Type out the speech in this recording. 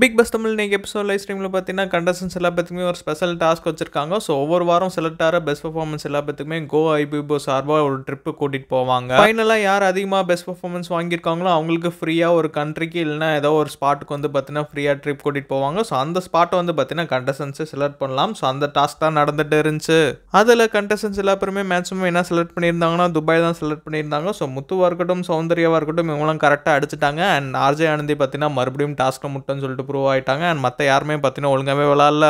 big bus Tamil நீங்கள் episode live ஸ்ட்ரீமில் பார்த்தீங்கன்னா contestants எல்லா பேத்துக்குமே ஒரு ஸ்பெஷல் டாஸ்க் வச்சிருக்காங்க ஸோ ஒவ்வொரு வாரம் செலக்ட் ஆகிற பெஸ்ட் பர்ஃபார்மன்ஸ் எல்லா கோ ஐபிபோ சார்பாக ஒரு ட்ரிப்பு கூட்டிகிட்டு போவாங்க ஃபைனலாக யார் அதிகமாக பெஸ்ட் பர்ஃபார்மன்ஸ் வாங்கியிருக்காங்களோ அவங்களுக்கு ஃப்ரீயாக ஒரு கண்ட்ரிக்கு இல்லைனா ஏதோ ஒரு ஸ்பாட்டுக்கு வந்து பார்த்தீங்கன்னா ஃப்ரீயாக ட்ரிப் கூட்டிகிட்டு போவாங்க ஸோ அந்த ஸ்பாட்டை வந்து பார்த்தீங்கன்னா கண்டஸ்டன்ஸை செலக்ட் பண்ணலாம் ஸோ அந்த டாஸ்க் தான் நடந்துட்டு இருந்துச்சு அதில் கண்டஸ்டன்ஸ் எல்லா பேருமே மேக்ஸிமம் என்ன செலக்ட் பண்ணியிருந்தாங்கன்னா துபாய் தான் செலக்ட் பண்ணியிருந்தாங்க ஸோ முத்துவாக இருக்கட்டும் சௌந்தர்யாவாக இருக்கட்டும் இவங்களாம் கரெக்டாக அடிச்சிட்டாங்க அண்ட் ஆர்ஜே ஆனந்தி பார்த்தீங்கன்னா மறுபடியும் டாஸ்க்கை முட்டைன்னு சொல்லிட்டு ப்ரூவ் ஆகிட்டாங்க அண்ட் மற்ற யாருமே பார்த்தீங்கன்னா ஒழுங்காகவே விளாட்ல